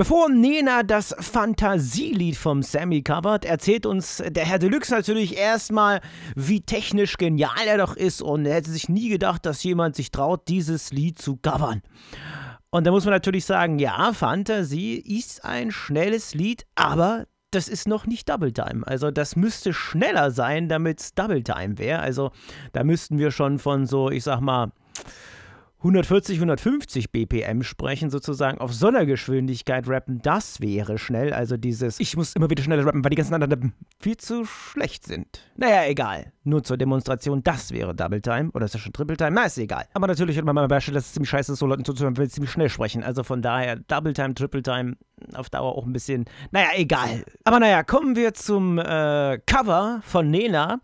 Bevor Nena das Fantasielied vom Sammy covert, erzählt uns der Herr Deluxe natürlich erstmal, wie technisch genial er doch ist und er hätte sich nie gedacht, dass jemand sich traut, dieses Lied zu covern. Und da muss man natürlich sagen, ja, Fantasie ist ein schnelles Lied, aber das ist noch nicht Double Time. Also das müsste schneller sein, damit es Double Time wäre. Also da müssten wir schon von so, ich sag mal, 140, 150 BPM sprechen, sozusagen auf Sondergeschwindigkeit rappen, das wäre schnell. Also dieses, ich muss immer wieder schneller rappen, weil die ganzen anderen viel zu schlecht sind. Naja, egal. Nur zur Demonstration, das wäre Double Time. Oder ist das schon Triple Time? Na, ist egal. Aber natürlich hat man mal Beispiel, dass es ziemlich scheiße ist, so Leuten zuzuhören, wenn sie ziemlich schnell sprechen. Also von daher, Double Time, Triple Time, auf Dauer auch ein bisschen, naja, egal. Aber naja, kommen wir zum äh, Cover von Nena.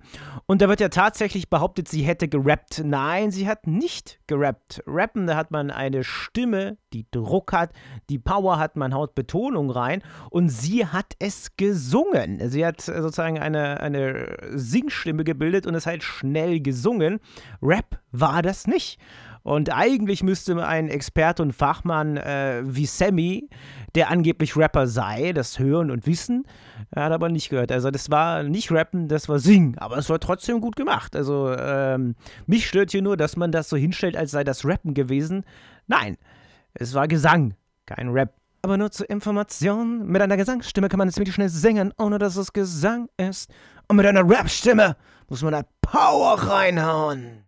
Und da wird ja tatsächlich behauptet, sie hätte gerappt. Nein, sie hat nicht gerappt. Rappen, da hat man eine Stimme, die Druck hat, die Power hat, man haut Betonung rein. Und sie hat es gesungen. Sie hat sozusagen eine, eine Singstimme gebildet und es halt schnell gesungen. Rap war das nicht. Und eigentlich müsste ein Experte und Fachmann äh, wie Sammy, der angeblich Rapper sei, das hören und wissen. Er hat aber nicht gehört. Also das war nicht Rappen, das war Singen. Aber es war trotzdem gut gemacht. Also ähm, mich stört hier nur, dass man das so hinstellt, als sei das Rappen gewesen. Nein, es war Gesang, kein Rap. Aber nur zur Information, mit einer Gesangsstimme kann man es wirklich schnell singen, ohne dass es Gesang ist. Und mit einer Rap-Stimme muss man da Power reinhauen.